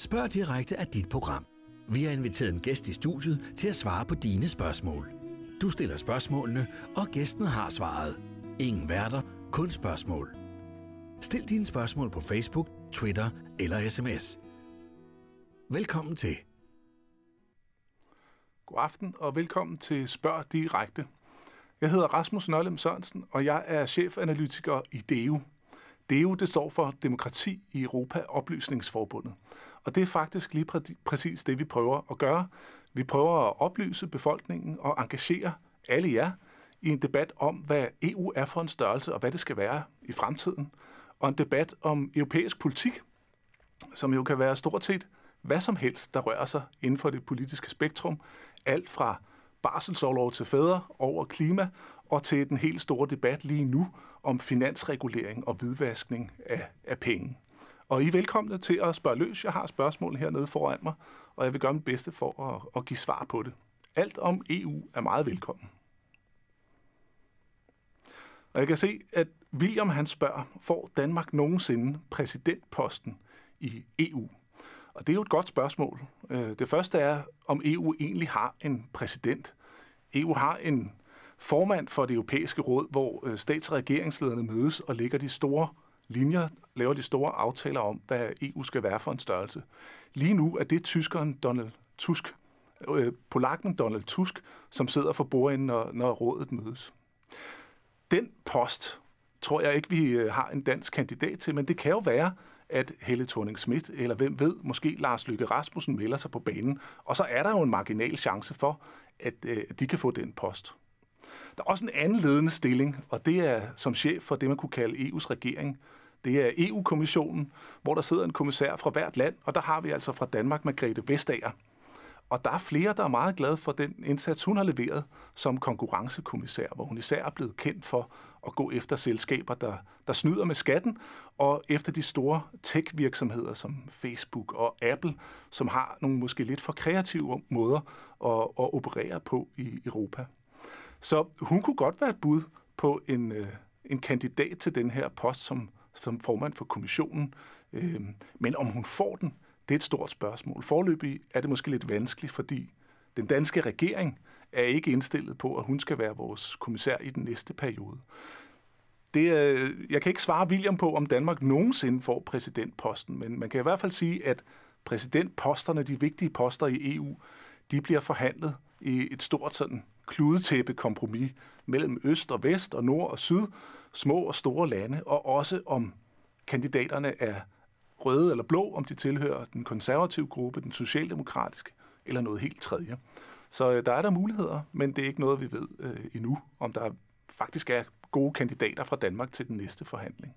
Spørg direkte af dit program. Vi har inviteret en gæst i studiet til at svare på dine spørgsmål. Du stiller spørgsmålene, og gæsten har svaret. Ingen værter, kun spørgsmål. Stil dine spørgsmål på Facebook, Twitter eller sms. Velkommen til. God aften og velkommen til Spørg Direkte. Jeg hedder Rasmus Nørlem Sørensen, og jeg er chefanalytiker i DEU. DEU det står for Demokrati i Europa Oplysningsforbundet. Og det er faktisk lige præcis det, vi prøver at gøre. Vi prøver at oplyse befolkningen og engagere alle jer i en debat om, hvad EU er for en størrelse og hvad det skal være i fremtiden. Og en debat om europæisk politik, som jo kan være stort set hvad som helst, der rører sig inden for det politiske spektrum. Alt fra barselsårlov til fædre over klima og til den helt store debat lige nu om finansregulering og hvidvaskning af, af penge. Og I er velkomne til at spørge løs. Jeg har spørgsmål hernede foran mig, og jeg vil gøre mit bedste for at, at give svar på det. Alt om EU er meget velkommen. Og jeg kan se, at William han spørger, får Danmark nogensinde præsidentposten i EU? Og det er jo et godt spørgsmål. Øh, det første er, om EU egentlig har en præsident. EU har en formand for det europæiske råd, hvor øh, stats- og regeringslederne mødes og lægger de store linjer laver de store aftaler om, hvad EU skal være for en størrelse. Lige nu er det tyskeren Donald Tusk, øh, polakken Donald Tusk, som sidder for bordenden, når, når rådet mødes. Den post tror jeg ikke, vi øh, har en dansk kandidat til, men det kan jo være, at Helle thorning Schmidt, eller hvem ved, måske Lars Lykke Rasmussen melder sig på banen, og så er der jo en marginal chance for, at øh, de kan få den post. Der er også en anden ledende stilling, og det er som chef for det, man kunne kalde EU's regering. Det er EU-kommissionen, hvor der sidder en kommissær fra hvert land, og der har vi altså fra Danmark Margrethe Vestager. Og der er flere, der er meget glade for den indsats, hun har leveret som konkurrencekommissær, hvor hun især er blevet kendt for at gå efter selskaber, der, der snyder med skatten, og efter de store tech-virksomheder som Facebook og Apple, som har nogle måske lidt for kreative måder at, at operere på i Europa. Så hun kunne godt være et bud på en, øh, en kandidat til den her post som som formand for kommissionen. Øh, men om hun får den, det er et stort spørgsmål. Forløbig er det måske lidt vanskeligt, fordi den danske regering er ikke indstillet på, at hun skal være vores kommissær i den næste periode. Det, øh, jeg kan ikke svare William på, om Danmark nogensinde får præsidentposten, men man kan i hvert fald sige, at præsidentposterne, de vigtige poster i EU, de bliver forhandlet i et stort sådan kludetæppe kompromis mellem øst og vest og nord og syd, små og store lande, og også om kandidaterne er røde eller blå, om de tilhører den konservative gruppe, den socialdemokratiske eller noget helt tredje. Så øh, der er der muligheder, men det er ikke noget, vi ved øh, endnu, om der faktisk er gode kandidater fra Danmark til den næste forhandling.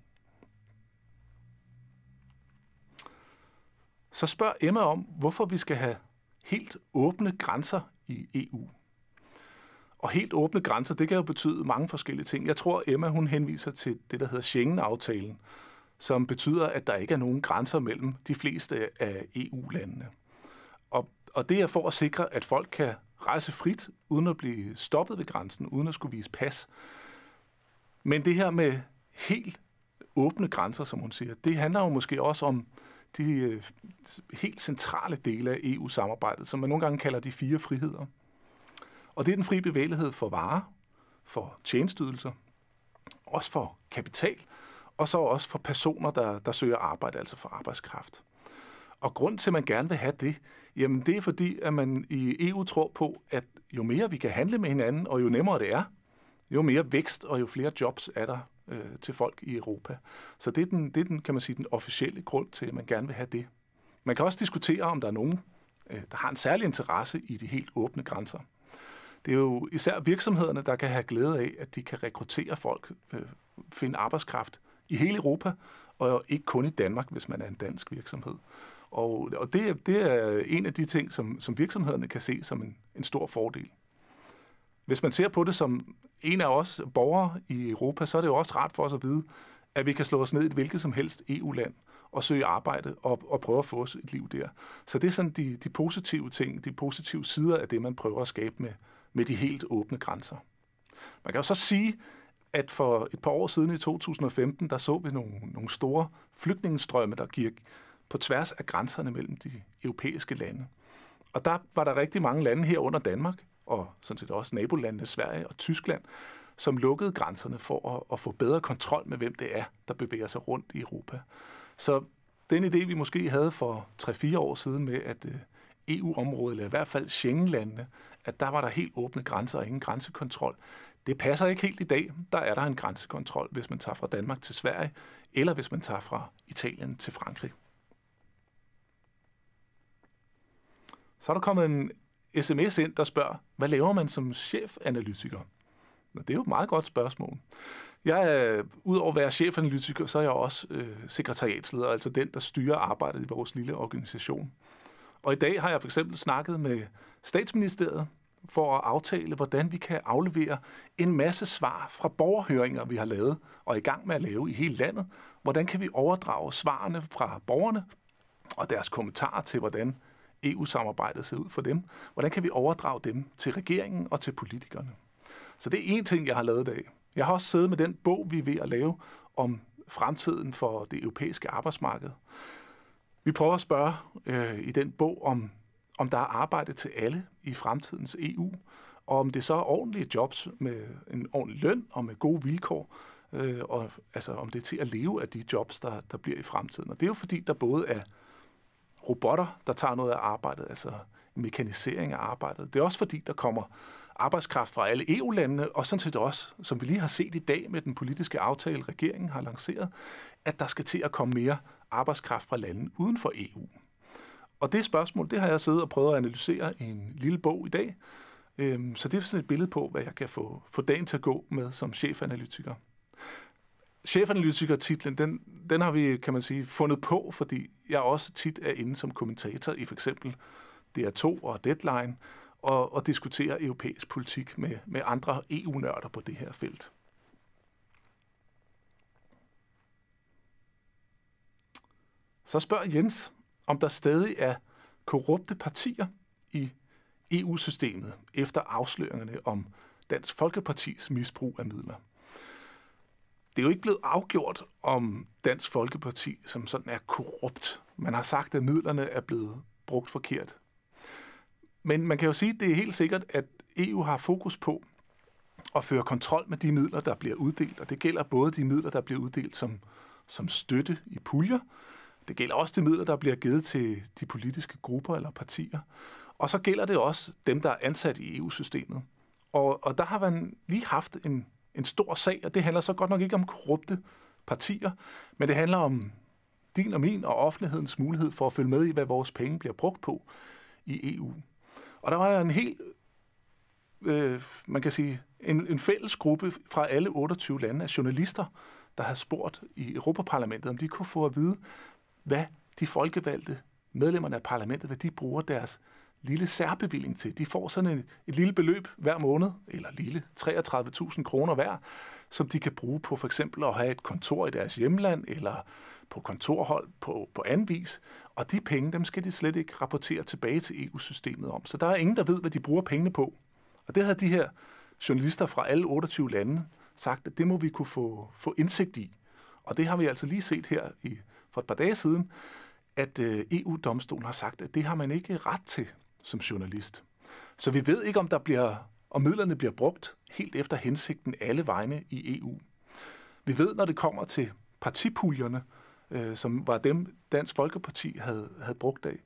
Så spørger Emma om, hvorfor vi skal have helt åbne grænser i EU og helt åbne grænser, det kan jo betyde mange forskellige ting. Jeg tror, Emma hun henviser til det, der hedder Schengen-aftalen, som betyder, at der ikke er nogen grænser mellem de fleste af EU-landene. Og, og det er for at sikre, at folk kan rejse frit, uden at blive stoppet ved grænsen, uden at skulle vise pas. Men det her med helt åbne grænser, som hun siger, det handler jo måske også om de øh, helt centrale dele af EU-samarbejdet, som man nogle gange kalder de fire friheder. Og det er den frie bevægelighed for varer, for tjenestydelser, også for kapital, og så også for personer, der, der søger arbejde, altså for arbejdskraft. Og grund til, at man gerne vil have det, jamen det er fordi, at man i EU tror på, at jo mere vi kan handle med hinanden, og jo nemmere det er, jo mere vækst og jo flere jobs er der øh, til folk i Europa. Så det er, den, det er den, kan man sige, den officielle grund til, at man gerne vil have det. Man kan også diskutere, om der er nogen, øh, der har en særlig interesse i de helt åbne grænser det er jo især virksomhederne, der kan have glæde af, at de kan rekruttere folk, øh, finde arbejdskraft i hele Europa, og ikke kun i Danmark, hvis man er en dansk virksomhed. Og, og det, det er en af de ting, som, som virksomhederne kan se som en, en stor fordel. Hvis man ser på det som en af os borgere i Europa, så er det jo også rart for os at vide, at vi kan slå os ned i et hvilket som helst EU-land og søge arbejde og, og prøve at få os et liv der. Så det er sådan de, de positive ting, de positive sider af det, man prøver at skabe med, med de helt åbne grænser. Man kan jo så sige, at for et par år siden i 2015, der så vi nogle, nogle store flygtningestrømme, der gik på tværs af grænserne mellem de europæiske lande. Og der var der rigtig mange lande her under Danmark, og sådan set også nabolandene Sverige og Tyskland, som lukkede grænserne for at, at få bedre kontrol med, hvem det er, der bevæger sig rundt i Europa. Så den idé, vi måske havde for 3-4 år siden med, at øh, EU-området, eller i hvert fald Schengenlandene, at der var der helt åbne grænser og ingen grænsekontrol. Det passer ikke helt i dag. Der er der en grænsekontrol, hvis man tager fra Danmark til Sverige, eller hvis man tager fra Italien til Frankrig. Så er der kommet en sms ind, der spørger, hvad laver man som chefanalytiker? Nå, det er jo et meget godt spørgsmål. Jeg er, udover at være chefanalytiker, så er jeg også øh, sekretariatsleder, altså den, der styrer arbejdet i vores lille organisation. Og i dag har jeg for eksempel snakket med statsministeriet for at aftale, hvordan vi kan aflevere en masse svar fra borgerhøringer, vi har lavet og er i gang med at lave i hele landet. Hvordan kan vi overdrage svarene fra borgerne og deres kommentarer til, hvordan EU-samarbejdet ser ud for dem? Hvordan kan vi overdrage dem til regeringen og til politikerne? Så det er en ting, jeg har lavet i dag. Jeg har også siddet med den bog, vi er ved at lave om fremtiden for det europæiske arbejdsmarked. Vi prøver at spørge øh, i den bog om om der er arbejde til alle i fremtidens EU, og om det så er ordentlige jobs med en ordentlig løn og med gode vilkår, øh, og altså om det er til at leve af de jobs, der, der bliver i fremtiden. Og det er jo fordi, der både er robotter, der tager noget af arbejdet, altså mekanisering af arbejdet. Det er også fordi, der kommer arbejdskraft fra alle EU-landene, og sådan set også, som vi lige har set i dag med den politiske aftale, regeringen har lanceret, at der skal til at komme mere arbejdskraft fra lande uden for EU. Og det spørgsmål, det har jeg siddet og prøvet at analysere i en lille bog i dag. Øhm, så det er sådan et billede på, hvad jeg kan få, få dagen til at gå med som chefanalytiker. Chefanalytiker-titlen, den, den har vi, kan man sige, fundet på, fordi jeg også tit er inde som kommentator i for eksempel DR2 og Deadline, og, og diskuterer europæisk politik med, med andre EU-nørder på det her felt. Så spørger Jens, om der stadig er korrupte partier i EU-systemet efter afsløringerne om Dansk Folkepartis misbrug af midler. Det er jo ikke blevet afgjort, om Dansk Folkeparti som sådan er korrupt. Man har sagt, at midlerne er blevet brugt forkert. Men man kan jo sige, at det er helt sikkert, at EU har fokus på at føre kontrol med de midler, der bliver uddelt, og det gælder både de midler, der bliver uddelt som, som støtte i puljer, det gælder også de midler, der bliver givet til de politiske grupper eller partier. Og så gælder det også dem, der er ansat i EU-systemet. Og, og der har man lige haft en, en stor sag, og det handler så godt nok ikke om korrupte partier, men det handler om din og min og offentlighedens mulighed for at følge med i, hvad vores penge bliver brugt på i EU. Og der var der en helt, øh, man kan sige, en, en fælles gruppe fra alle 28 lande af journalister, der havde spurgt i Europaparlamentet, om de kunne få at vide, hvad de folkevalgte medlemmerne af parlamentet, hvad de bruger deres lille særbevilling til. De får sådan et, et lille beløb hver måned, eller lille, 33.000 kroner hver, som de kan bruge på for eksempel at have et kontor i deres hjemland, eller på kontorhold på, på anden vis. Og de penge, dem skal de slet ikke rapportere tilbage til EU-systemet om. Så der er ingen, der ved, hvad de bruger pengene på. Og det havde de her journalister fra alle 28 lande sagt, at det må vi kunne få, få indsigt i. Og det har vi altså lige set her i for et par dage siden, at øh, EU-domstolen har sagt, at det har man ikke ret til som journalist. Så vi ved ikke, om der bliver om midlerne bliver brugt helt efter hensigten alle vegne i EU. Vi ved, når det kommer til partipuljerne, øh, som var dem, Dansk Folkeparti havde, havde brugt af,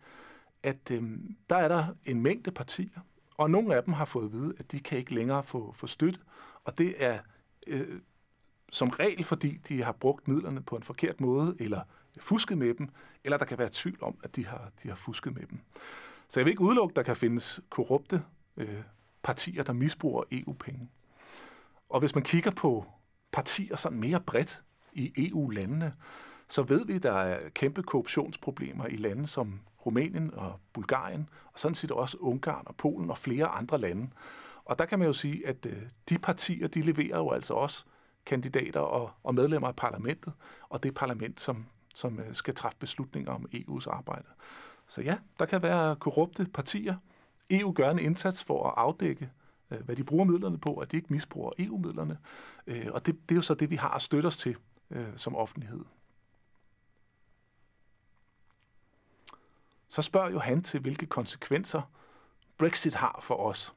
at øh, der er der en mængde partier, og nogle af dem har fået at vide, at de kan ikke længere få, få støtte, og det er øh, som regel, fordi de har brugt midlerne på en forkert måde, eller fusket med dem, eller der kan være tvivl om, at de har, de har fusket med dem. Så jeg vil ikke udelukke, at der kan findes korrupte øh, partier, der misbruger EU-penge. Og hvis man kigger på partier sådan mere bredt i EU-landene, så ved vi, at der er kæmpe korruptionsproblemer i lande som Rumænien og Bulgarien, og sådan set også Ungarn og Polen og flere andre lande. Og der kan man jo sige, at øh, de partier, de leverer jo altså også kandidater og, og medlemmer af parlamentet, og det parlament, som som øh, skal træffe beslutninger om EU's arbejde. Så ja, der kan være korrupte partier. EU gør en indsats for at afdække, øh, hvad de bruger midlerne på, at de ikke misbruger EU-midlerne. Øh, og det, det er jo så det, vi har at støtte os til som offentlighed. Så spørger Johan til, hvilke konsekvenser Brexit har for os.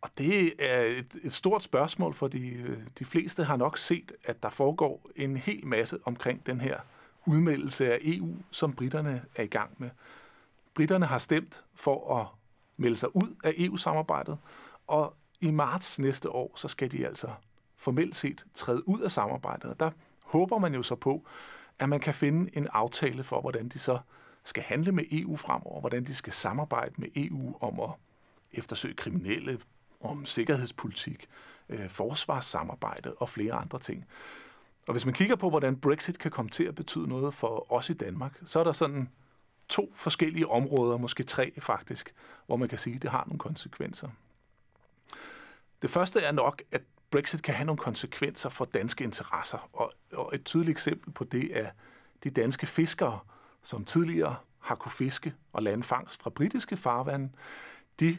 Og det er et, et stort spørgsmål, for de, øh, de fleste har nok set, at der foregår en hel masse omkring den her udmeldelse af EU, som britterne er i gang med. Britterne har stemt for at melde sig ud af EU-samarbejdet, og i marts næste år, så skal de altså formelt set træde ud af samarbejdet. Og der håber man jo så på, at man kan finde en aftale for, hvordan de så skal handle med EU fremover, hvordan de skal samarbejde med EU om at eftersøge kriminelle, om sikkerhedspolitik, øh, forsvarssamarbejde og flere andre ting. Og hvis man kigger på, hvordan Brexit kan komme til at betyde noget for os i Danmark, så er der sådan to forskellige områder, måske tre faktisk, hvor man kan sige, at det har nogle konsekvenser. Det første er nok, at Brexit kan have nogle konsekvenser for danske interesser, og, og et tydeligt eksempel på det er de danske fiskere, som tidligere har kunne fiske og lande fangst fra britiske farvande, de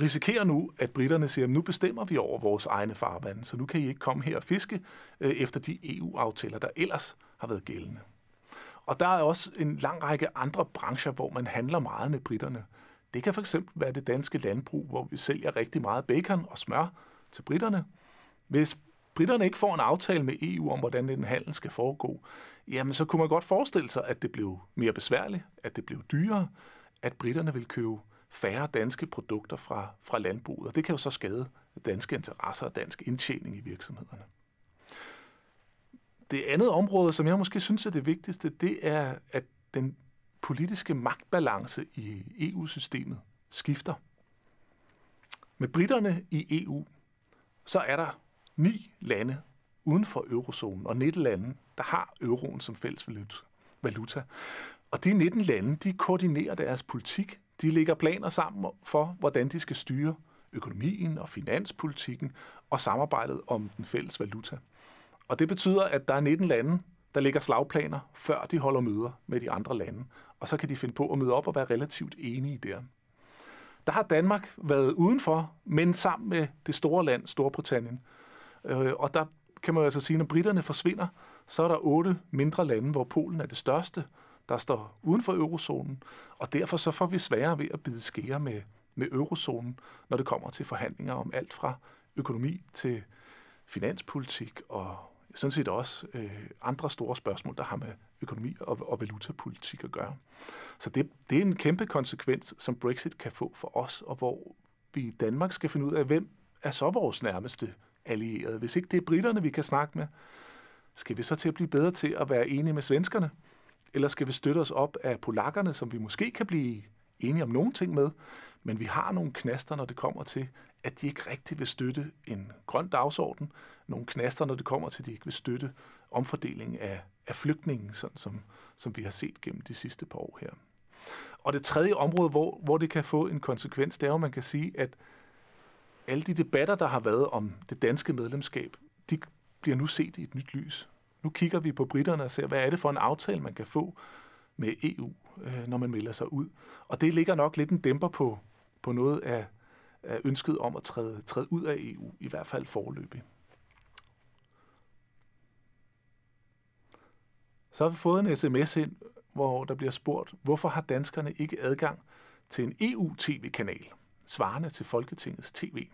risikerer nu, at britterne siger, at nu bestemmer vi over vores egne farvande, så nu kan I ikke komme her og fiske øh, efter de EU-aftaler, der ellers har været gældende. Og der er også en lang række andre brancher, hvor man handler meget med britterne. Det kan fx være det danske landbrug, hvor vi sælger rigtig meget bacon og smør til britterne. Hvis britterne ikke får en aftale med EU om, hvordan den handel skal foregå, jamen så kunne man godt forestille sig, at det blev mere besværligt, at det blev dyrere, at britterne vil købe færre danske produkter fra, fra landbruget, og det kan jo så skade danske interesser og dansk indtjening i virksomhederne. Det andet område, som jeg måske synes er det vigtigste, det er, at den politiske magtbalance i EU-systemet skifter. Med britterne i EU, så er der ni lande uden for eurozonen og 19 lande, der har euroen som fælles valuta. Og de 19 lande, de koordinerer deres politik de lægger planer sammen for, hvordan de skal styre økonomien og finanspolitikken og samarbejdet om den fælles valuta. Og det betyder, at der er 19 lande, der ligger slagplaner, før de holder møder med de andre lande. Og så kan de finde på at møde op og være relativt enige der. Der har Danmark været udenfor, men sammen med det store land, Storbritannien. Øh, og der kan man altså sige, at når britterne forsvinder, så er der otte mindre lande, hvor Polen er det største, der står uden for eurozonen, og derfor så får vi sværere ved at bide skære med, med eurozonen, når det kommer til forhandlinger om alt fra økonomi til finanspolitik og sådan set også øh, andre store spørgsmål, der har med økonomi og, og valutapolitik at gøre. Så det, det er en kæmpe konsekvens, som Brexit kan få for os, og hvor vi i Danmark skal finde ud af, hvem er så vores nærmeste allierede. Hvis ikke det er britterne, vi kan snakke med, skal vi så til at blive bedre til at være enige med svenskerne? Eller skal vi støtte os op af polakkerne, som vi måske kan blive enige om nogle ting med, men vi har nogle knaster, når det kommer til, at de ikke rigtig vil støtte en grøn dagsorden, nogle knaster, når det kommer til, at de ikke vil støtte omfordeling af, af flygtningen, sådan som, som vi har set gennem de sidste par år her. Og det tredje område, hvor, hvor det kan få en konsekvens, det er at man kan sige, at alle de debatter, der har været om det danske medlemskab, de bliver nu set i et nyt lys. Nu kigger vi på britterne og ser, hvad er det for en aftale, man kan få med EU, øh, når man melder sig ud. Og det ligger nok lidt en dæmper på, på noget af, af ønsket om at træde, træde ud af EU, i hvert fald forløbig. Så har vi fået en sms ind, hvor der bliver spurgt, hvorfor har danskerne ikke adgang til en EU-tv-kanal, svarende til Folketingets tv?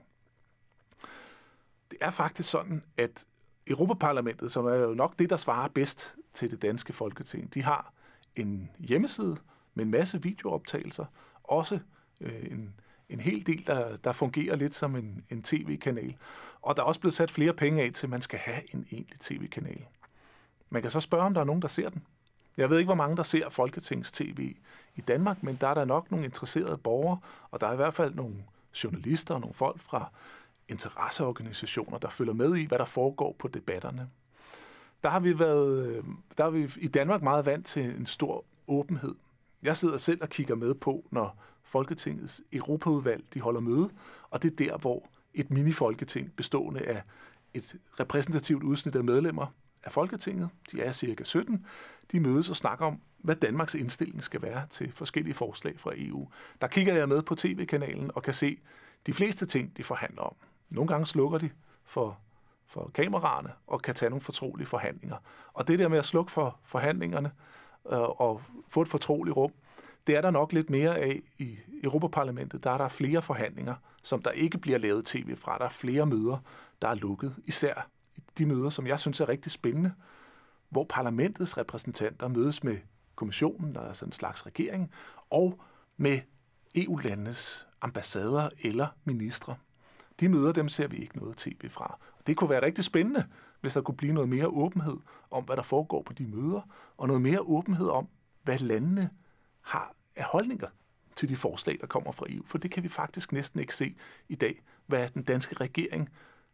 Det er faktisk sådan, at Europaparlamentet, som er jo nok det, der svarer bedst til det danske folketing, de har en hjemmeside med en masse videooptagelser, også øh, en, en hel del, der, der fungerer lidt som en, en tv-kanal. Og der er også blevet sat flere penge af til, at man skal have en egentlig tv-kanal. Man kan så spørge, om der er nogen, der ser den. Jeg ved ikke, hvor mange, der ser Folketingets TV i Danmark, men der er der nok nogle interesserede borgere, og der er i hvert fald nogle journalister og nogle folk fra interesseorganisationer, der følger med i, hvad der foregår på debatterne. Der har vi været, øh, der har vi i Danmark meget vant til en stor åbenhed. Jeg sidder selv og kigger med på, når Folketingets Europaudvalg de holder møde, og det er der, hvor et mini-folketing bestående af et repræsentativt udsnit af medlemmer af Folketinget, de er cirka 17, de mødes og snakker om, hvad Danmarks indstilling skal være til forskellige forslag fra EU. Der kigger jeg med på tv-kanalen og kan se de fleste ting, de forhandler om. Nogle gange slukker de for, for kameraerne og kan tage nogle fortrolige forhandlinger. Og det der med at slukke for forhandlingerne øh, og få et fortroligt rum, det er der nok lidt mere af i Europaparlamentet. Der er der flere forhandlinger, som der ikke bliver lavet tv fra. Der er flere møder, der er lukket. Især de møder, som jeg synes er rigtig spændende, hvor parlamentets repræsentanter mødes med kommissionen, der er sådan en slags regering, og med EU-landenes ambassader eller ministre. De møder, dem ser vi ikke noget tv fra. Det kunne være rigtig spændende, hvis der kunne blive noget mere åbenhed om, hvad der foregår på de møder, og noget mere åbenhed om, hvad landene har af holdninger til de forslag, der kommer fra EU. For det kan vi faktisk næsten ikke se i dag, hvad den danske regering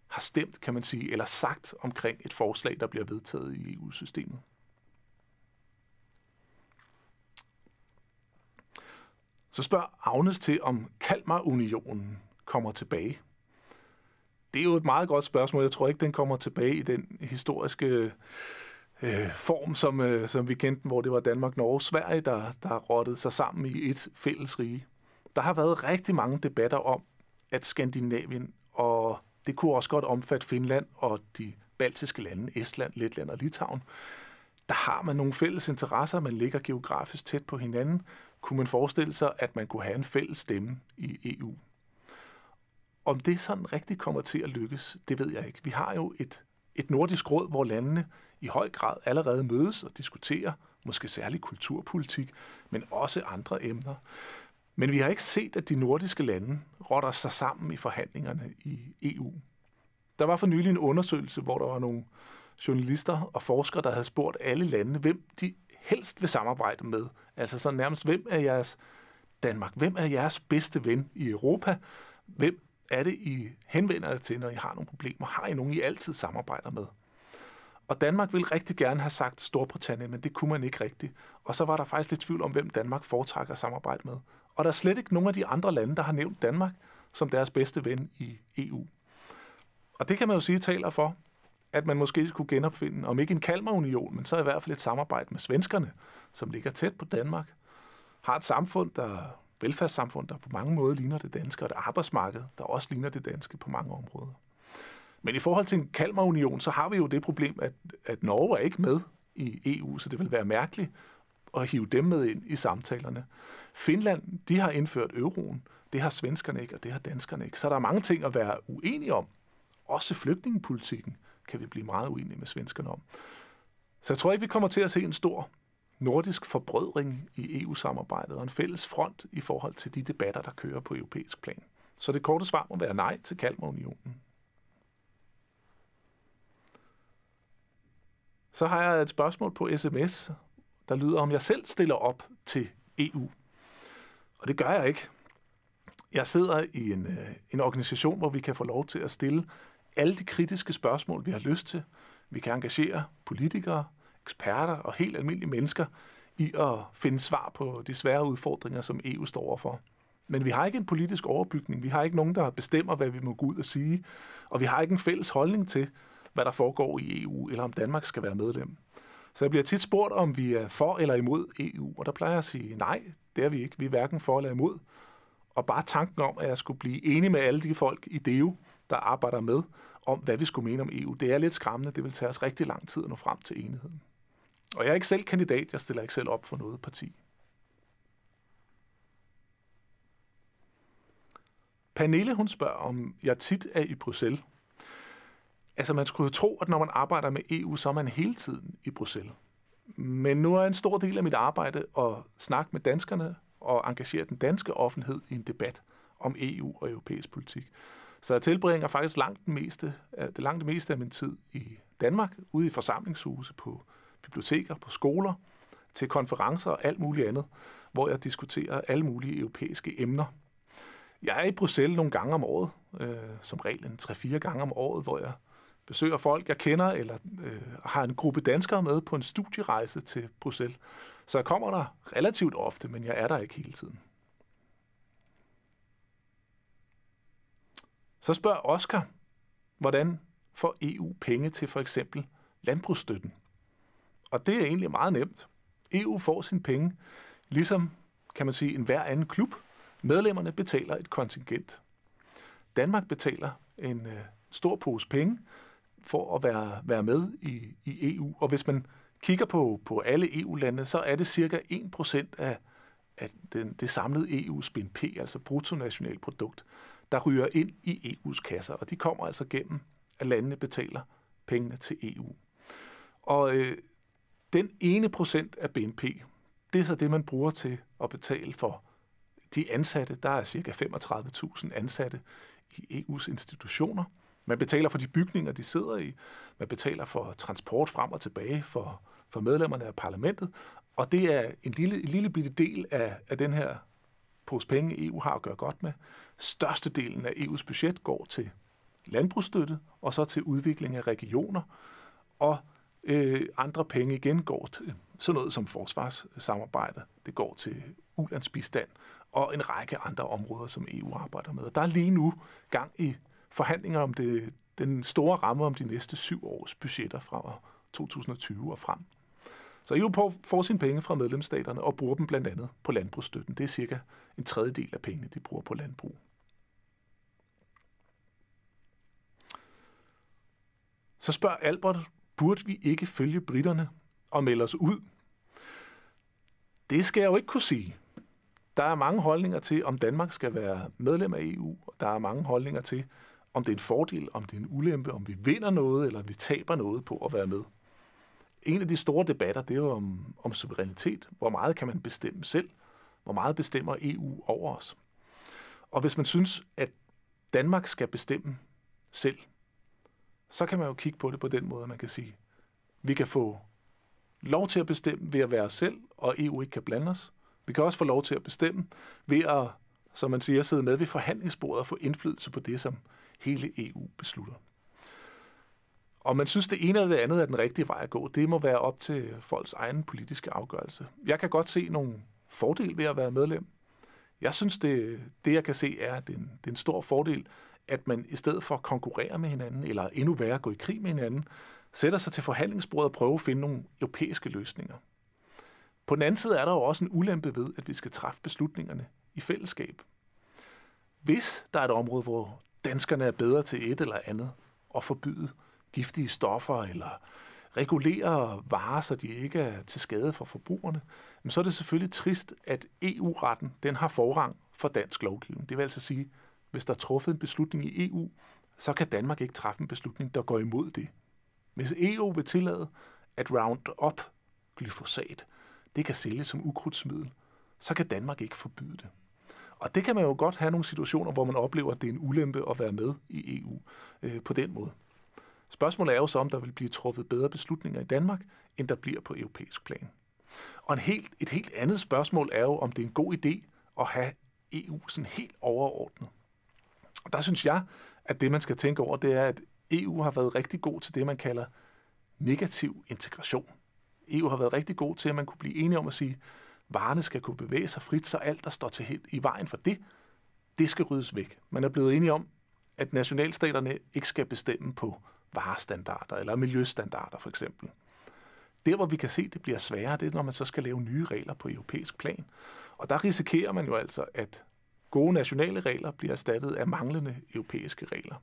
har stemt, kan man sige, eller sagt omkring et forslag, der bliver vedtaget i EU-systemet. Så spørger Agnes til, om Kalmarunionen kommer tilbage det er jo et meget godt spørgsmål. Jeg tror ikke, den kommer tilbage i den historiske øh, form, som, øh, som vi kendte, hvor det var Danmark, Norge, Sverige, der, der rottede sig sammen i et fælles rige. Der har været rigtig mange debatter om, at Skandinavien, og det kunne også godt omfatte Finland og de baltiske lande, Estland, Letland og Litauen, der har man nogle fælles interesser, man ligger geografisk tæt på hinanden. Kunne man forestille sig, at man kunne have en fælles stemme i EU? Om det sådan rigtig kommer til at lykkes, det ved jeg ikke. Vi har jo et, et nordisk råd, hvor landene i høj grad allerede mødes og diskuterer, måske særlig kulturpolitik, men også andre emner. Men vi har ikke set, at de nordiske lande rotter sig sammen i forhandlingerne i EU. Der var for nylig en undersøgelse, hvor der var nogle journalister og forskere, der havde spurgt alle landene, hvem de helst vil samarbejde med. Altså så nærmest, hvem er jeres Danmark? Hvem er jeres bedste ven i Europa? Hvem er det, I henvender jer til, når I har nogle problemer? Har I nogen, I altid samarbejder med? Og Danmark ville rigtig gerne have sagt Storbritannien, men det kunne man ikke rigtigt. Og så var der faktisk lidt tvivl om, hvem Danmark foretrækker samarbejde med. Og der er slet ikke nogen af de andre lande, der har nævnt Danmark som deres bedste ven i EU. Og det kan man jo sige taler for, at man måske skulle genopfinde, om ikke en Kalmarunion, men så i hvert fald et samarbejde med svenskerne, som ligger tæt på Danmark, har et samfund, der velfærdssamfund, der på mange måder ligner det danske, og et arbejdsmarked, der også ligner det danske på mange områder. Men i forhold til en Kalmarunion, så har vi jo det problem, at, at Norge er ikke med i EU, så det vil være mærkeligt at hive dem med ind i samtalerne. Finland, de har indført euroen. Det har svenskerne ikke, og det har danskerne ikke. Så der er mange ting at være uenige om. Også flygtningepolitikken kan vi blive meget uenige med svenskerne om. Så jeg tror ikke, vi kommer til at se en stor nordisk forbrødring i EU-samarbejdet og en fælles front i forhold til de debatter, der kører på europæisk plan. Så det korte svar må være nej til Kalmarunionen. Så har jeg et spørgsmål på sms, der lyder, om jeg selv stiller op til EU. Og det gør jeg ikke. Jeg sidder i en, øh, en organisation, hvor vi kan få lov til at stille alle de kritiske spørgsmål, vi har lyst til. Vi kan engagere politikere, eksperter og helt almindelige mennesker i at finde svar på de svære udfordringer, som EU står overfor. Men vi har ikke en politisk overbygning. Vi har ikke nogen, der bestemmer, hvad vi må gå ud og sige. Og vi har ikke en fælles holdning til, hvad der foregår i EU, eller om Danmark skal være medlem. Så jeg bliver tit spurgt, om vi er for eller imod EU, og der plejer jeg at sige, nej, det er vi ikke. Vi er hverken for eller imod. Og bare tanken om, at jeg skulle blive enig med alle de folk i DEU, der arbejder med, om hvad vi skulle mene om EU, det er lidt skræmmende. Det vil tage os rigtig lang tid at nå frem til enigheden. Og jeg er ikke selv kandidat, jeg stiller ikke selv op for noget parti. Pernille, hun spørger, om jeg tit er i Bruxelles. Altså, man skulle tro, at når man arbejder med EU, så er man hele tiden i Bruxelles. Men nu er en stor del af mit arbejde at snakke med danskerne og engagere den danske offentlighed i en debat om EU og europæisk politik. Så jeg tilbringer faktisk langt det meste, det langt det meste af min tid i Danmark, ude i forsamlingshuse på biblioteker, på skoler, til konferencer og alt muligt andet, hvor jeg diskuterer alle mulige europæiske emner. Jeg er i Bruxelles nogle gange om året, øh, som regel en 3-4 gange om året, hvor jeg besøger folk, jeg kender, eller øh, har en gruppe danskere med på en studierejse til Bruxelles. Så jeg kommer der relativt ofte, men jeg er der ikke hele tiden. Så spørger Oscar, hvordan får EU penge til for eksempel landbrugsstøtten? Og det er egentlig meget nemt. EU får sin penge, ligesom kan man sige, en hver anden klub. Medlemmerne betaler et kontingent. Danmark betaler en øh, stor pose penge for at være, være med i, i EU. Og hvis man kigger på, på alle EU-lande, så er det cirka 1% af, af den, det samlede EU's BNP, altså bruttonationalprodukt, der ryger ind i EU's kasser. Og de kommer altså gennem, at landene betaler pengene til EU. Og øh, den ene procent af BNP, det er så det, man bruger til at betale for de ansatte. Der er cirka 35.000 ansatte i EU's institutioner. Man betaler for de bygninger, de sidder i. Man betaler for transport frem og tilbage for, for medlemmerne af parlamentet. Og det er en lille, en lille bitte del af, af den her pose penge, EU har at gøre godt med. Størstedelen af EU's budget går til landbrugsstøtte og så til udvikling af regioner. Og Øh, andre penge igen går til sådan noget som forsvarssamarbejde. Det går til ulandsbistand og en række andre områder, som EU arbejder med. Og der er lige nu gang i forhandlinger om det, den store ramme om de næste syv års budgetter fra 2020 og frem. Så EU får sine penge fra medlemsstaterne og bruger dem blandt andet på landbrugsstøtten. Det er cirka en tredjedel af pengene, de bruger på landbrug. Så spørger Albert burde vi ikke følge britterne og melde os ud? Det skal jeg jo ikke kunne sige. Der er mange holdninger til, om Danmark skal være medlem af EU, og der er mange holdninger til, om det er en fordel, om det er en ulempe, om vi vinder noget, eller om vi taber noget på at være med. En af de store debatter, det er jo om, om suverænitet. Hvor meget kan man bestemme selv? Hvor meget bestemmer EU over os? Og hvis man synes, at Danmark skal bestemme selv, så kan man jo kigge på det på den måde, man kan sige, vi kan få lov til at bestemme ved at være os selv, og EU ikke kan blande os. Vi kan også få lov til at bestemme ved at, som man siger, sidde med ved forhandlingsbordet og få indflydelse på det, som hele EU beslutter. Og man synes, det ene eller det andet er den rigtige vej at gå. Det må være op til folks egen politiske afgørelse. Jeg kan godt se nogle fordele ved at være medlem. Jeg synes, det, det jeg kan se, er, at det er en, det er en stor fordel at man i stedet for at konkurrere med hinanden, eller endnu værre gå i krig med hinanden, sætter sig til forhandlingsbordet og prøver at finde nogle europæiske løsninger. På den anden side er der jo også en ulempe ved, at vi skal træffe beslutningerne i fællesskab. Hvis der er et område, hvor danskerne er bedre til et eller andet, og forbyde giftige stoffer eller regulere varer, så de ikke er til skade for forbrugerne, så er det selvfølgelig trist, at EU-retten den har forrang for dansk lovgivning. Det vil altså sige, hvis der er truffet en beslutning i EU, så kan Danmark ikke træffe en beslutning, der går imod det. Hvis EU vil tillade, at Roundup, glyfosat, det kan sælges som ukrudtsmiddel, så kan Danmark ikke forbyde det. Og det kan man jo godt have nogle situationer, hvor man oplever, at det er en ulempe at være med i EU øh, på den måde. Spørgsmålet er jo så, om der vil blive truffet bedre beslutninger i Danmark, end der bliver på europæisk plan. Og en helt, et helt andet spørgsmål er jo, om det er en god idé at have EU sådan helt overordnet. Og der synes jeg, at det, man skal tænke over, det er, at EU har været rigtig god til det, man kalder negativ integration. EU har været rigtig god til, at man kunne blive enige om at sige, at varerne skal kunne bevæge sig frit, så alt, der står til helt i vejen for det, det skal ryddes væk. Man er blevet enige om, at nationalstaterne ikke skal bestemme på varestandarder eller miljøstandarder for eksempel. Der, hvor vi kan se, at det bliver sværere, det er, når man så skal lave nye regler på europæisk plan. Og der risikerer man jo altså, at gode nationale regler bliver erstattet af manglende europæiske regler.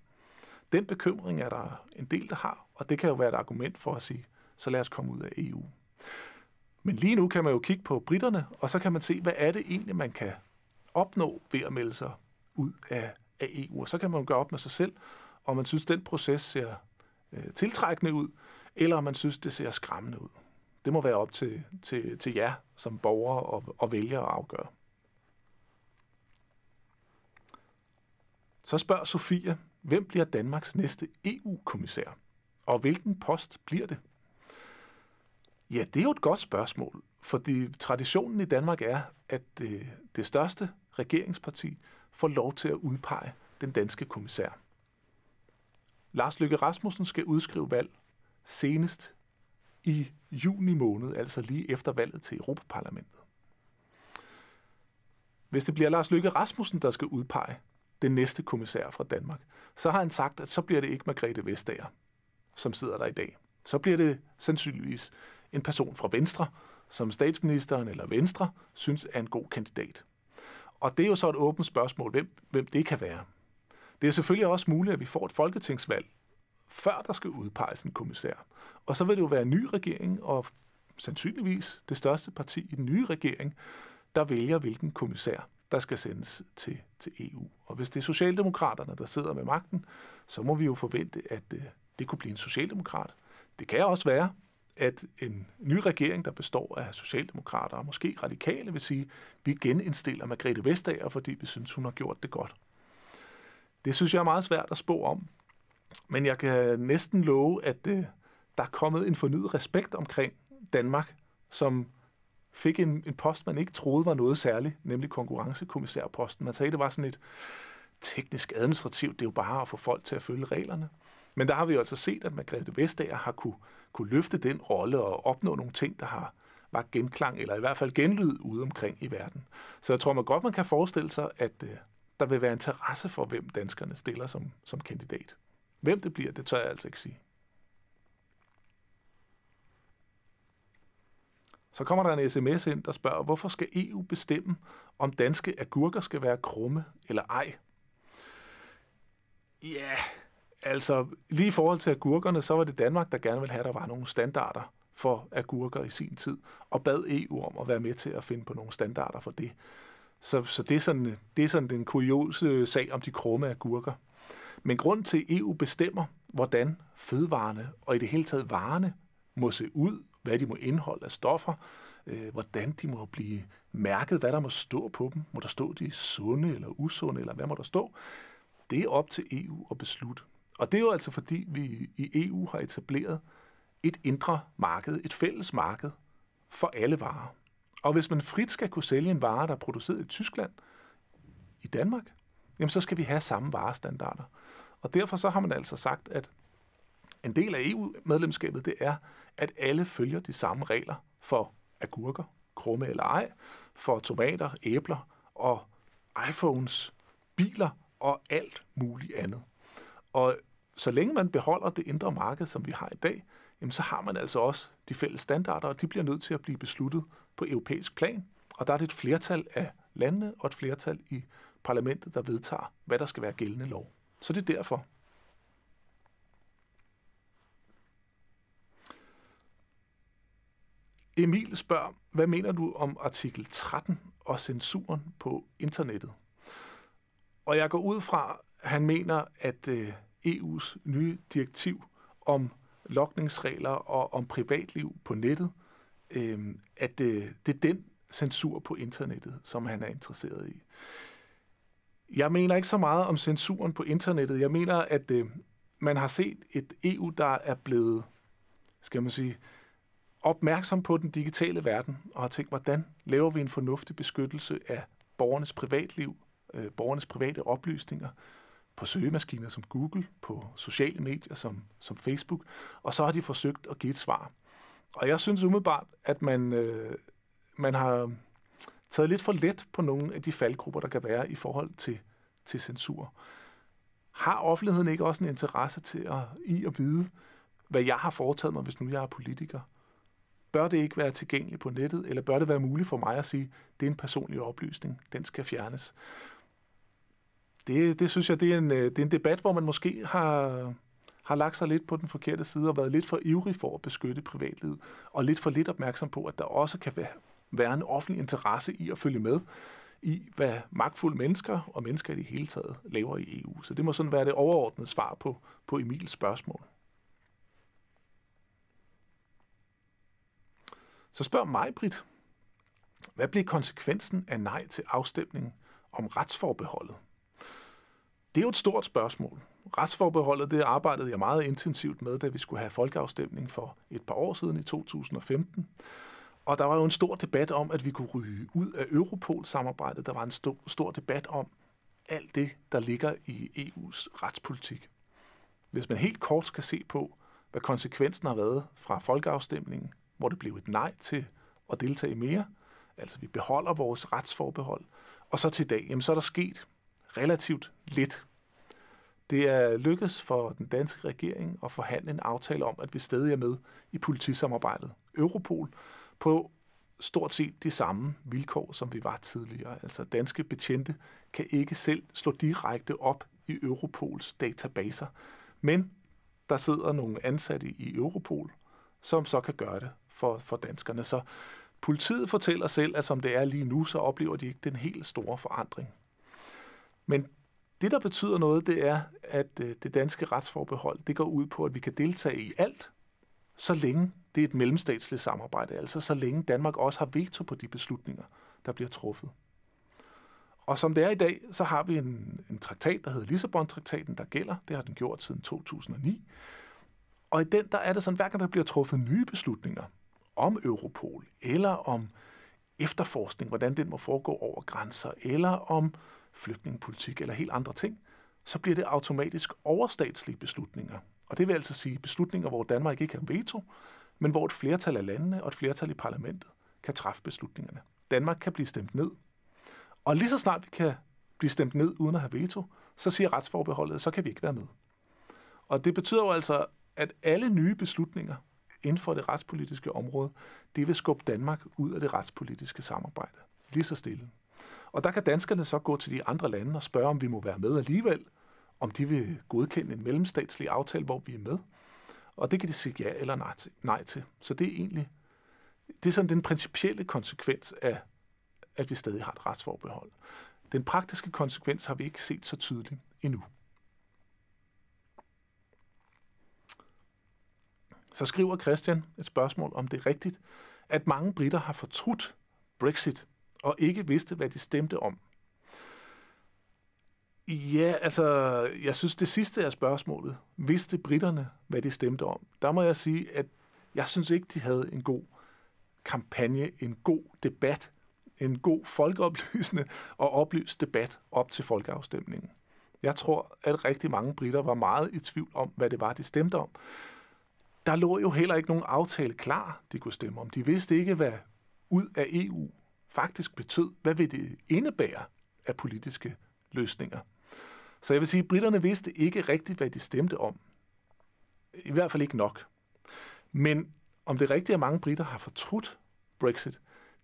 Den bekymring er der en del, der har, og det kan jo være et argument for at sige, så lad os komme ud af EU. Men lige nu kan man jo kigge på britterne, og så kan man se, hvad er det egentlig, man kan opnå ved at melde sig ud af, af EU. Og så kan man jo gøre op med sig selv, om man synes, den proces ser øh, tiltrækkende ud, eller om man synes, det ser skræmmende ud. Det må være op til, til, til jer som borgere og, og vælgere at afgøre. Så spørger Sofia, hvem bliver Danmarks næste EU-kommissær? Og hvilken post bliver det? Ja, det er jo et godt spørgsmål, fordi traditionen i Danmark er, at det, øh, det største regeringsparti får lov til at udpege den danske kommissær. Lars Lykke Rasmussen skal udskrive valg senest i juni måned, altså lige efter valget til Europaparlamentet. Hvis det bliver Lars Lykke Rasmussen, der skal udpege den næste kommissær fra Danmark, så har han sagt, at så bliver det ikke Margrethe Vestager, som sidder der i dag. Så bliver det sandsynligvis en person fra Venstre, som statsministeren eller Venstre synes er en god kandidat. Og det er jo så et åbent spørgsmål, hvem, hvem det kan være. Det er selvfølgelig også muligt, at vi får et folketingsvalg, før der skal udpeges en kommissær. Og så vil det jo være en ny regering, og sandsynligvis det største parti i den nye regering, der vælger, hvilken kommissær der skal sendes til, til EU. Og hvis det er Socialdemokraterne, der sidder med magten, så må vi jo forvente, at øh, det kunne blive en socialdemokrat. Det kan også være, at en ny regering, der består af socialdemokrater og måske radikale, vil sige, vi genindstiller Margrethe Vestager, fordi vi synes, hun har gjort det godt. Det synes jeg er meget svært at spå om, men jeg kan næsten love, at øh, der er kommet en fornyet respekt omkring Danmark, som fik en, en post, man ikke troede var noget særligt, nemlig konkurrencekommissærposten. Man sagde, det var sådan et teknisk administrativt, det er jo bare at få folk til at følge reglerne. Men der har vi jo altså set, at Margrethe Vestager har kunne, kunne løfte den rolle og opnå nogle ting, der har var genklang, eller i hvert fald genlyd ude omkring i verden. Så jeg tror man godt, man kan forestille sig, at øh, der vil være interesse for, hvem danskerne stiller som, som kandidat. Hvem det bliver, det tør jeg altså ikke sige. Så kommer der en sms ind, der spørger, hvorfor skal EU bestemme, om danske agurker skal være krumme eller ej? Ja, yeah. altså lige i forhold til agurkerne, så var det Danmark, der gerne ville have, at der var nogle standarder for agurker i sin tid, og bad EU om at være med til at finde på nogle standarder for det. Så, så det, er sådan, det er sådan den kuriose sag om de krumme agurker. Men grund til, at EU bestemmer, hvordan fødevarene og i det hele taget varerne må se ud hvad de må indeholde af stoffer, øh, hvordan de må blive mærket, hvad der må stå på dem. Må der stå de sunde eller usunde, eller hvad må der stå? Det er op til EU at beslutte. Og det er jo altså fordi, vi i EU har etableret et indre marked, et fælles marked for alle varer. Og hvis man frit skal kunne sælge en vare, der er produceret i Tyskland, i Danmark, jamen så skal vi have samme varestandarder. Og derfor så har man altså sagt, at en del af EU-medlemskabet, det er, at alle følger de samme regler for agurker, krumme eller ej, for tomater, æbler og iPhones, biler og alt muligt andet. Og så længe man beholder det indre marked, som vi har i dag, jamen så har man altså også de fælles standarder, og de bliver nødt til at blive besluttet på europæisk plan. Og der er det et flertal af landene og et flertal i parlamentet, der vedtager, hvad der skal være gældende lov. Så det er derfor, Emil spørger, hvad mener du om artikel 13 og censuren på internettet? Og jeg går ud fra, at han mener, at øh, EU's nye direktiv om lokningsregler og om privatliv på nettet, øh, at øh, det er den censur på internettet, som han er interesseret i. Jeg mener ikke så meget om censuren på internettet. Jeg mener, at man har set et EU, der er blevet, skal man sige, opmærksom på den digitale verden og har tænkt, hvordan laver vi en fornuftig beskyttelse af borgernes privatliv, øh, borgernes private oplysninger på søgemaskiner som Google, på sociale medier som, som Facebook, og så har de forsøgt at give et svar. Og jeg synes umiddelbart, at man, øh, man har taget lidt for let på nogle af de faldgrupper, der kan være i forhold til, til censur. Har offentligheden ikke også en interesse til at, i at vide, hvad jeg har foretaget mig, hvis nu jeg er politiker? Bør det ikke være tilgængeligt på nettet, eller bør det være muligt for mig at sige, det er en personlig oplysning, den skal fjernes? Det, det synes jeg, det er, en, øh, det er en debat, hvor man måske har, har lagt sig lidt på den forkerte side og været lidt for ivrig for at beskytte privatlivet, og lidt for lidt opmærksom på, at der også kan være, være en offentlig interesse i at følge med i, hvad magtfulde mennesker og mennesker i det hele taget laver i EU. Så det må sådan være det overordnede svar på, på Emils spørgsmål. Så spørg mig, Britt. Hvad blev konsekvensen af nej til afstemningen om retsforbeholdet? Det er jo et stort spørgsmål. Retsforbeholdet, det arbejdede jeg meget intensivt med, da vi skulle have folkeafstemning for et par år siden i 2015. Og der var jo en stor debat om, at vi kunne ryge ud af Europol-samarbejdet. Der var en stor debat om alt det, der ligger i EU's retspolitik. Hvis man helt kort skal se på, hvad konsekvensen har været fra folkeafstemningen hvor det blev et nej til at deltage mere. Altså vi beholder vores retsforbehold. Og så til i dag, jamen, så er der sket relativt lidt. Det er lykkedes for den danske regering at forhandle en aftale om, at vi stadig er med i politisamarbejdet Europol på stort set de samme vilkår, som vi var tidligere. Altså danske betjente kan ikke selv slå direkte op i Europols databaser, men der sidder nogle ansatte i Europol, som så kan gøre det for, for danskerne. Så politiet fortæller selv, at som det er lige nu, så oplever de ikke den helt store forandring. Men det, der betyder noget, det er, at øh, det danske retsforbehold, det går ud på, at vi kan deltage i alt, så længe det er et mellemstatsligt samarbejde, altså så længe Danmark også har veto på de beslutninger, der bliver truffet. Og som det er i dag, så har vi en, en traktat, der hedder Lissabon-traktaten, der gælder. Det har den gjort siden 2009. Og i den, der er det sådan, hver gang der bliver truffet nye beslutninger, om Europol, eller om efterforskning, hvordan den må foregå over grænser, eller om flygtningepolitik eller helt andre ting, så bliver det automatisk overstatslige beslutninger. Og det vil altså sige beslutninger, hvor Danmark ikke har veto, men hvor et flertal af landene og et flertal i parlamentet kan træffe beslutningerne. Danmark kan blive stemt ned. Og lige så snart vi kan blive stemt ned uden at have veto, så siger retsforbeholdet, så kan vi ikke være med. Og det betyder jo altså, at alle nye beslutninger inden for det retspolitiske område, det vil skubbe Danmark ud af det retspolitiske samarbejde. Lige så stille. Og der kan danskerne så gå til de andre lande og spørge, om vi må være med alligevel, om de vil godkende en mellemstatslig aftale, hvor vi er med. Og det kan de sige ja eller nej til. Nej til. Så det er egentlig det er sådan den principielle konsekvens af, at vi stadig har et retsforbehold. Den praktiske konsekvens har vi ikke set så tydeligt endnu. Så skriver Christian et spørgsmål, om det er rigtigt, at mange britter har fortrudt Brexit og ikke vidste, hvad de stemte om. Ja, altså, jeg synes, det sidste er spørgsmålet. Vidste britterne, hvad de stemte om? Der må jeg sige, at jeg synes ikke, de havde en god kampagne, en god debat, en god folkeoplysende og oplyst debat op til folkeafstemningen. Jeg tror, at rigtig mange britter var meget i tvivl om, hvad det var, de stemte om der lå jo heller ikke nogen aftale klar, de kunne stemme om. De vidste ikke, hvad ud af EU faktisk betød. Hvad vil det indebære af politiske løsninger? Så jeg vil sige, at britterne vidste ikke rigtigt, hvad de stemte om. I hvert fald ikke nok. Men om det er rigtigt, at mange britter har fortrudt Brexit,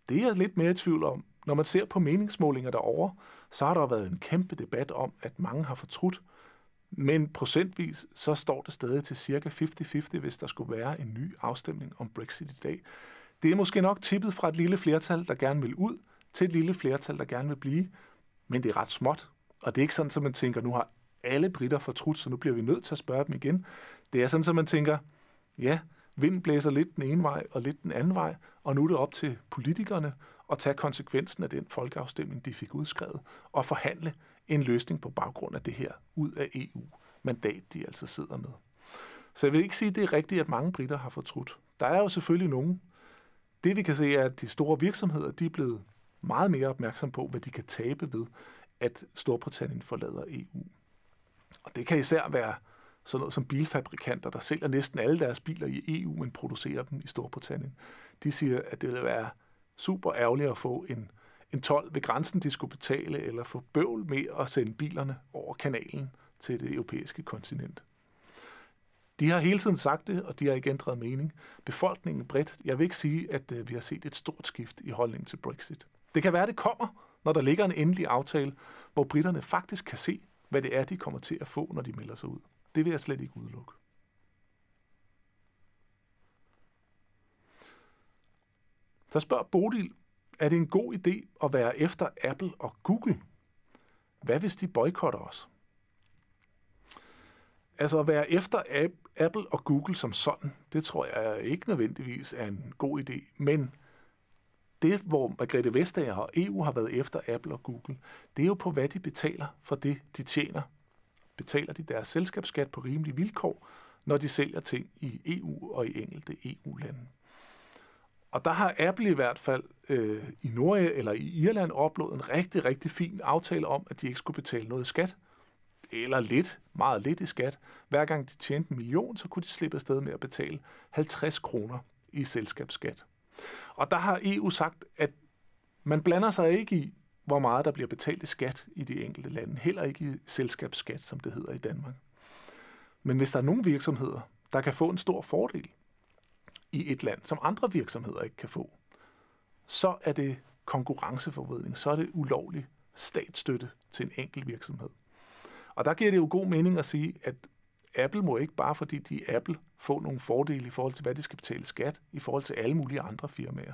det er jeg lidt mere i tvivl om. Når man ser på meningsmålinger derovre, så har der været en kæmpe debat om, at mange har fortrudt, men procentvis, så står det stadig til cirka 50-50, hvis der skulle være en ny afstemning om Brexit i dag. Det er måske nok tippet fra et lille flertal, der gerne vil ud, til et lille flertal, der gerne vil blive, men det er ret småt. Og det er ikke sådan, at man tænker, nu har alle britter fortrudt, så nu bliver vi nødt til at spørge dem igen. Det er sådan, at man tænker, ja, vinden blæser lidt den ene vej og lidt den anden vej, og nu er det op til politikerne at tage konsekvensen af den folkeafstemning, de fik udskrevet, og forhandle en løsning på baggrund af det her ud af EU-mandat, de altså sidder med. Så jeg vil ikke sige, at det er rigtigt, at mange britter har fortrudt. Der er jo selvfølgelig nogen. Det vi kan se er, at de store virksomheder de er blevet meget mere opmærksom på, hvad de kan tabe ved, at Storbritannien forlader EU. Og det kan især være sådan noget som bilfabrikanter, der sælger næsten alle deres biler i EU, men producerer dem i Storbritannien. De siger, at det vil være super ærgerligt at få en en 12 ved grænsen, de skulle betale eller få bøvl med at sende bilerne over kanalen til det europæiske kontinent. De har hele tiden sagt det, og de har ikke ændret mening. Befolkningen bredt, jeg vil ikke sige, at øh, vi har set et stort skift i holdningen til Brexit. Det kan være, at det kommer, når der ligger en endelig aftale, hvor britterne faktisk kan se, hvad det er, de kommer til at få, når de melder sig ud. Det vil jeg slet ikke udelukke. Så spørger Bodil, er det en god idé at være efter Apple og Google? Hvad hvis de boykotter os? Altså at være efter Apple og Google som sådan, det tror jeg ikke nødvendigvis er en god idé, men det, hvor Margrethe Vestager og EU har været efter Apple og Google, det er jo på, hvad de betaler for det, de tjener. Betaler de deres selskabsskat på rimelige vilkår, når de sælger ting i EU og i enkelte EU-lande. Og der har Apple i hvert fald øh, i Norge eller i Irland opnået en rigtig, rigtig fin aftale om, at de ikke skulle betale noget skat. Eller lidt, meget lidt i skat. Hver gang de tjente en million, så kunne de slippe afsted med at betale 50 kroner i selskabsskat. Og der har EU sagt, at man blander sig ikke i, hvor meget der bliver betalt i skat i de enkelte lande. Heller ikke i selskabsskat, som det hedder i Danmark. Men hvis der er nogle virksomheder, der kan få en stor fordel i et land, som andre virksomheder ikke kan få, så er det konkurrenceforvridning, så er det ulovlig statsstøtte til en enkelt virksomhed. Og der giver det jo god mening at sige, at Apple må ikke bare fordi de er Apple få nogle fordele i forhold til, hvad de skal betale skat, i forhold til alle mulige andre firmaer.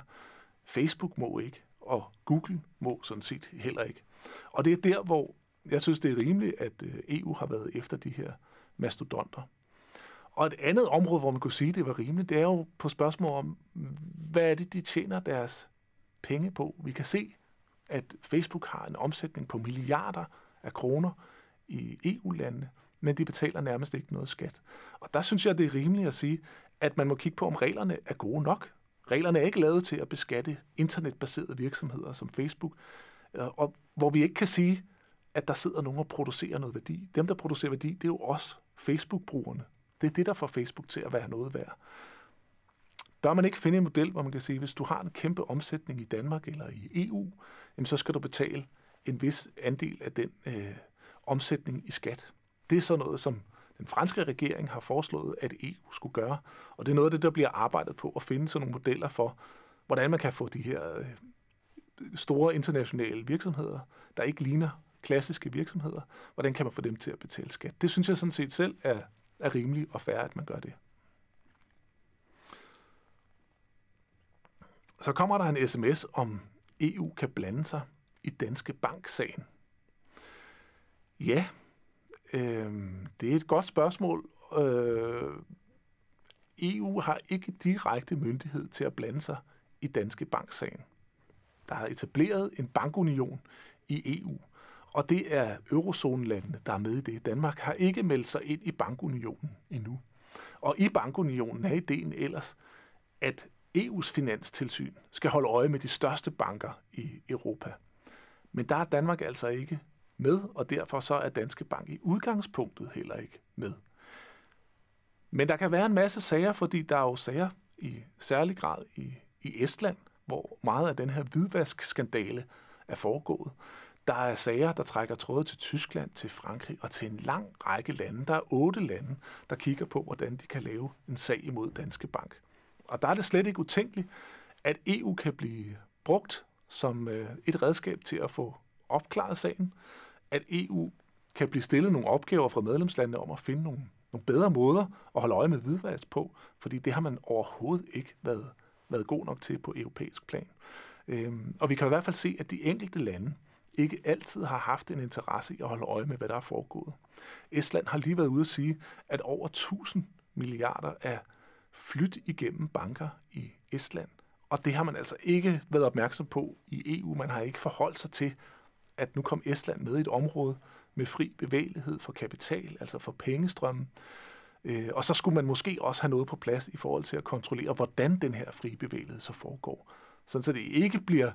Facebook må ikke, og Google må sådan set heller ikke. Og det er der, hvor jeg synes, det er rimeligt, at øh, EU har været efter de her mastodonter. Og et andet område, hvor man kunne sige, at det var rimeligt, det er jo på spørgsmål om, hvad er det, de tjener deres penge på? Vi kan se, at Facebook har en omsætning på milliarder af kroner i EU-landene, men de betaler nærmest ikke noget skat. Og der synes jeg, det er rimeligt at sige, at man må kigge på, om reglerne er gode nok. Reglerne er ikke lavet til at beskatte internetbaserede virksomheder som Facebook, øh, og hvor vi ikke kan sige, at der sidder nogen og producerer noget værdi. Dem, der producerer værdi, det er jo os, Facebook-brugerne. Det er det, der får Facebook til at være noget værd. Der man ikke finde en model, hvor man kan sige, at hvis du har en kæmpe omsætning i Danmark eller i EU, jamen så skal du betale en vis andel af den øh, omsætning i skat. Det er sådan noget, som den franske regering har foreslået, at EU skulle gøre. Og det er noget af det, der bliver arbejdet på at finde sådan nogle modeller for, hvordan man kan få de her øh, store internationale virksomheder, der ikke ligner klassiske virksomheder, hvordan kan man få dem til at betale skat? Det synes jeg sådan set selv er er rimeligt og fair, at man gør det. Så kommer der en sms om, EU kan blande sig i Danske Bank-sagen. Ja, øh, det er et godt spørgsmål. Øh, EU har ikke direkte myndighed til at blande sig i Danske Bank-sagen. Der er etableret en bankunion i EU. Og det er eurozonelandene, der er med i det. Danmark har ikke meldt sig ind i bankunionen endnu. Og i bankunionen er ideen ellers, at EU's finanstilsyn skal holde øje med de største banker i Europa. Men der er Danmark altså ikke med, og derfor så er Danske Bank i udgangspunktet heller ikke med. Men der kan være en masse sager, fordi der er jo sager i særlig grad i, i Estland, hvor meget af den her hvidvaskskandale er foregået. Der er sager, der trækker tråde til Tyskland, til Frankrig og til en lang række lande. Der er otte lande, der kigger på, hvordan de kan lave en sag imod Danske Bank. Og der er det slet ikke utænkeligt, at EU kan blive brugt som øh, et redskab til at få opklaret sagen, at EU kan blive stillet nogle opgaver fra medlemslandene om at finde nogle, nogle bedre måder at holde øje med hvidvask på, fordi det har man overhovedet ikke været, været god nok til på europæisk plan. Øhm, og vi kan i hvert fald se, at de enkelte lande, ikke altid har haft en interesse i at holde øje med, hvad der er foregået. Estland har lige været ude at sige, at over 1000 milliarder er flyttet igennem banker i Estland. Og det har man altså ikke været opmærksom på i EU. Man har ikke forholdt sig til, at nu kom Estland med i et område med fri bevægelighed for kapital, altså for pengestrømmen. Øh, og så skulle man måske også have noget på plads i forhold til at kontrollere, hvordan den her fri bevægelighed så foregår. Sådan så det ikke bliver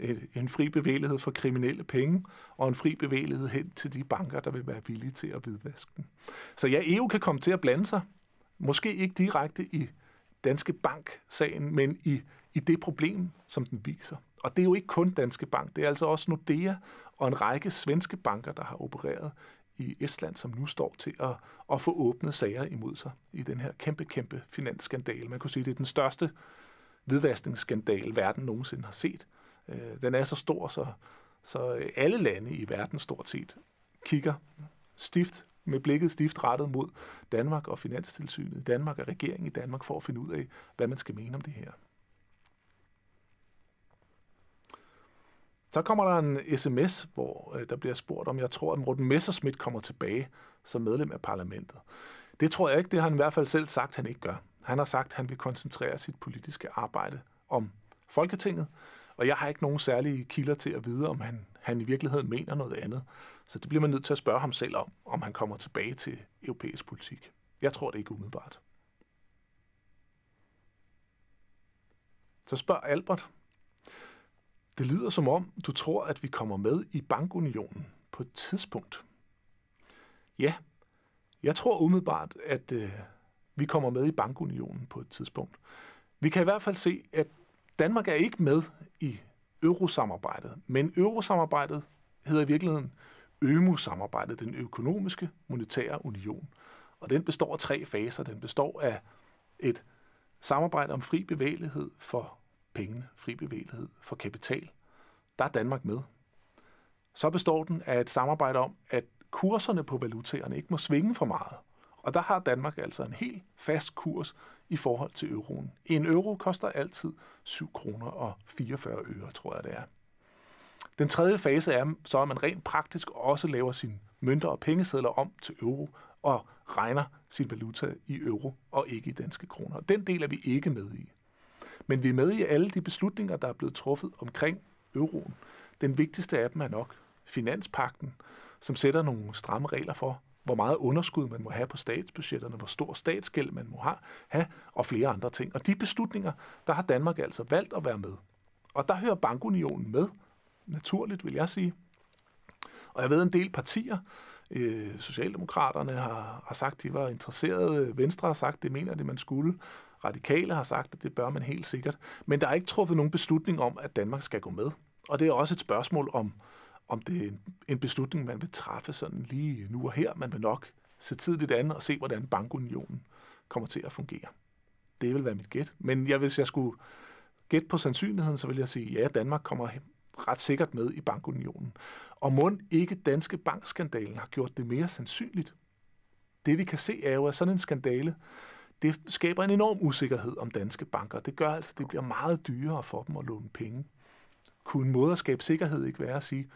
et, en fri bevægelighed for kriminelle penge, og en fri bevægelighed hen til de banker, der vil være villige til at hvidvaske den. Så ja, EU kan komme til at blande sig, måske ikke direkte i Danske Bank-sagen, men i, i det problem, som den viser. Og det er jo ikke kun Danske Bank, det er altså også Nordea og en række svenske banker, der har opereret i Estland, som nu står til at, at få åbnet sager imod sig i den her kæmpe, kæmpe finansskandale. Man kunne sige, at det er den største hvidvaskningsskandale, verden nogensinde har set. Øh, den er så stor, så, så alle lande i verden stort set kigger stift med blikket stift rettet mod Danmark og Finanstilsynet i Danmark og regeringen i Danmark for at finde ud af, hvad man skal mene om det her. Så kommer der en sms, hvor øh, der bliver spurgt, om jeg tror, at Morten Messerschmidt kommer tilbage som medlem af parlamentet. Det tror jeg ikke, det har han i hvert fald selv sagt, han ikke gør. Han har sagt, at han vil koncentrere sit politiske arbejde om Folketinget, og jeg har ikke nogen særlige kilder til at vide, om han, han i virkeligheden mener noget andet. Så det bliver man nødt til at spørge ham selv om, om han kommer tilbage til europæisk politik. Jeg tror det ikke umiddelbart. Så spørger Albert. Det lyder som om, du tror, at vi kommer med i bankunionen på et tidspunkt. Ja, jeg tror umiddelbart, at øh, vi kommer med i bankunionen på et tidspunkt. Vi kan i hvert fald se, at Danmark er ikke med i eurosamarbejdet, men eurosamarbejdet hedder i virkeligheden ØMU-samarbejdet, den økonomiske monetære union. Og den består af tre faser. Den består af et samarbejde om fri bevægelighed for pengene, fri bevægelighed for kapital. Der er Danmark med. Så består den af et samarbejde om, at kurserne på valutaerne ikke må svinge for meget. Og der har Danmark altså en helt fast kurs i forhold til euroen. En euro koster altid 7 kroner og 44 øre, tror jeg det er. Den tredje fase er så, at man rent praktisk også laver sine mønter og pengesedler om til euro og regner sin valuta i euro og ikke i danske kroner. Den del er vi ikke med i. Men vi er med i alle de beslutninger, der er blevet truffet omkring euroen. Den vigtigste af dem er nok finanspakten, som sætter nogle stramme regler for, hvor meget underskud man må have på statsbudgetterne, hvor stor statsgæld man må have, og flere andre ting. Og de beslutninger, der har Danmark altså valgt at være med. Og der hører bankunionen med, naturligt vil jeg sige. Og jeg ved en del partier, øh, Socialdemokraterne har, har sagt, de var interesserede, Venstre har sagt, det mener det, man skulle, Radikale har sagt, at det bør man helt sikkert. Men der er ikke truffet nogen beslutning om, at Danmark skal gå med. Og det er også et spørgsmål om, om det er en, en beslutning, man vil træffe sådan lige nu og her. Man vil nok se tidligt andet og se, hvordan bankunionen kommer til at fungere. Det vil være mit gæt. Men jeg, hvis jeg skulle gætte på sandsynligheden, så vil jeg sige, ja, Danmark kommer ret sikkert med i bankunionen. Og må ikke danske bankskandalen har gjort det mere sandsynligt. Det vi kan se er jo, at sådan en skandale, det skaber en enorm usikkerhed om danske banker. Det gør altså, at det bliver meget dyrere for dem at låne penge kunne en måde at skabe sikkerhed ikke være at sige,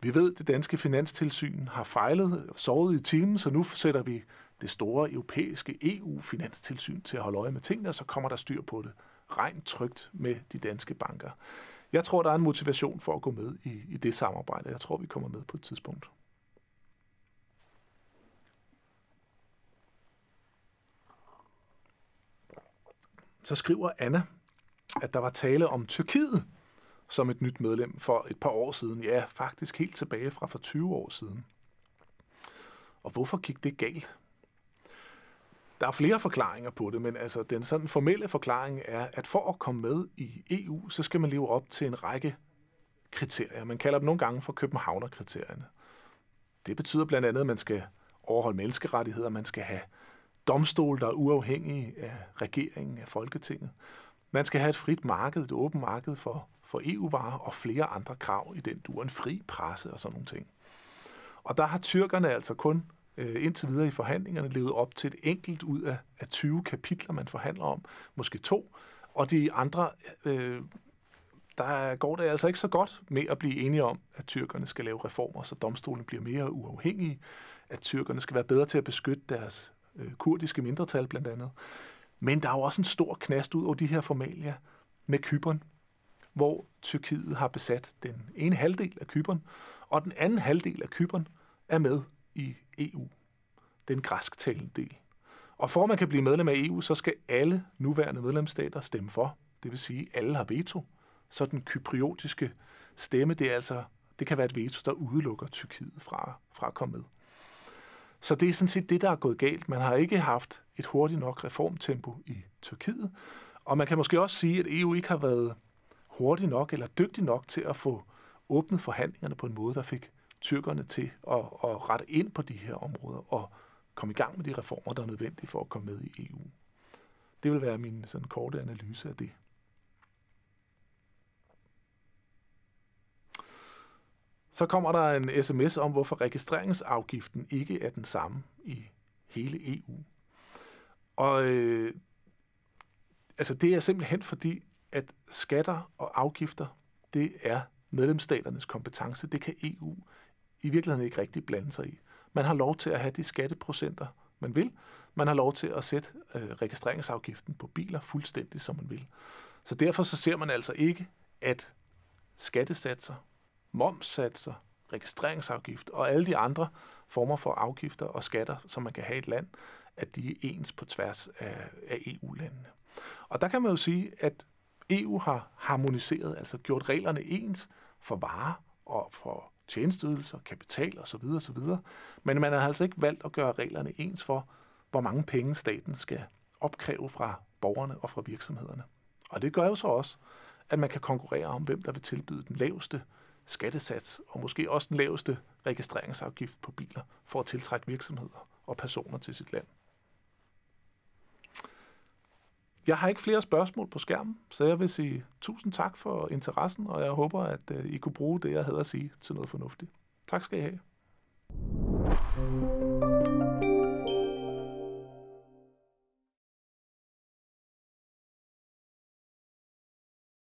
vi ved, at det danske finanstilsyn har fejlet, sovet i timen, så nu sætter vi det store europæiske EU-finanstilsyn til at holde øje med tingene, og så kommer der styr på det. Rent trygt med de danske banker. Jeg tror, der er en motivation for at gå med i, i det samarbejde. Jeg tror, vi kommer med på et tidspunkt. Så skriver Anna, at der var tale om Tyrkiet som et nyt medlem for et par år siden. Ja, faktisk helt tilbage fra for 20 år siden. Og hvorfor gik det galt? Der er flere forklaringer på det, men altså den sådan formelle forklaring er, at for at komme med i EU, så skal man leve op til en række kriterier. Man kalder dem nogle gange for Københavner-kriterierne. Det betyder blandt andet, at man skal overholde menneskerettigheder, man skal have domstol, der er uafhængige af regeringen, af Folketinget. Man skal have et frit marked, et åbent marked for for EU-varer og flere andre krav i den du en fri presse og sådan nogle ting. Og der har tyrkerne altså kun øh, indtil videre i forhandlingerne levet op til et enkelt ud af, 20 kapitler, man forhandler om, måske to, og de andre, øh, der går det altså ikke så godt med at blive enige om, at tyrkerne skal lave reformer, så domstolen bliver mere uafhængige, at tyrkerne skal være bedre til at beskytte deres øh, kurdiske mindretal blandt andet. Men der er jo også en stor knast ud over de her formalia med Kypern, hvor Tyrkiet har besat den ene halvdel af Kypern, og den anden halvdel af Kypern er med i EU, den græsktalende del. Og for at man kan blive medlem af EU, så skal alle nuværende medlemsstater stemme for. Det vil sige, at alle har veto. Så den kypriotiske stemme, det, er altså, det kan være et veto, der udelukker Tyrkiet fra, fra at komme med. Så det er sådan set det, der er gået galt. Man har ikke haft et hurtigt nok reformtempo i Tyrkiet, og man kan måske også sige, at EU ikke har været hurtig nok eller dygtig nok til at få åbnet forhandlingerne på en måde, der fik tyrkerne til at, at rette ind på de her områder og komme i gang med de reformer, der er nødvendige for at komme med i EU. Det vil være min sådan korte analyse af det. Så kommer der en sms om, hvorfor registreringsafgiften ikke er den samme i hele EU. Og øh, altså det er simpelthen fordi, at skatter og afgifter, det er medlemsstaternes kompetence. Det kan EU i virkeligheden ikke rigtig blande sig i. Man har lov til at have de skatteprocenter, man vil. Man har lov til at sætte øh, registreringsafgiften på biler fuldstændig, som man vil. Så derfor så ser man altså ikke, at skattesatser, momssatser, registreringsafgift og alle de andre former for afgifter og skatter, som man kan have i et land, at de er ens på tværs af, af EU-landene. Og der kan man jo sige, at EU har harmoniseret, altså gjort reglerne ens for varer og for tjenesteydelser, kapital osv. osv. Men man har altså ikke valgt at gøre reglerne ens for, hvor mange penge staten skal opkræve fra borgerne og fra virksomhederne. Og det gør jo så også, at man kan konkurrere om, hvem der vil tilbyde den laveste skattesats og måske også den laveste registreringsafgift på biler for at tiltrække virksomheder og personer til sit land. Jeg har ikke flere spørgsmål på skærmen, så jeg vil sige tusind tak for interessen, og jeg håber, at øh, I kunne bruge det, jeg havde at sige, til noget fornuftigt. Tak skal I have.